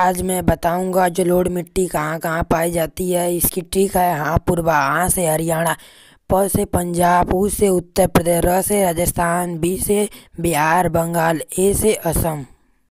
आज मैं बताऊंगा जलोढ़ मिट्टी कहाँ कहाँ पाई जाती है इसकी ट्रिक है हाँ पूर्वा हाँ से हरियाणा प से पंजाब उ से उत्तर प्रदेश र से राजस्थान बी से बिहार बंगाल ए से असम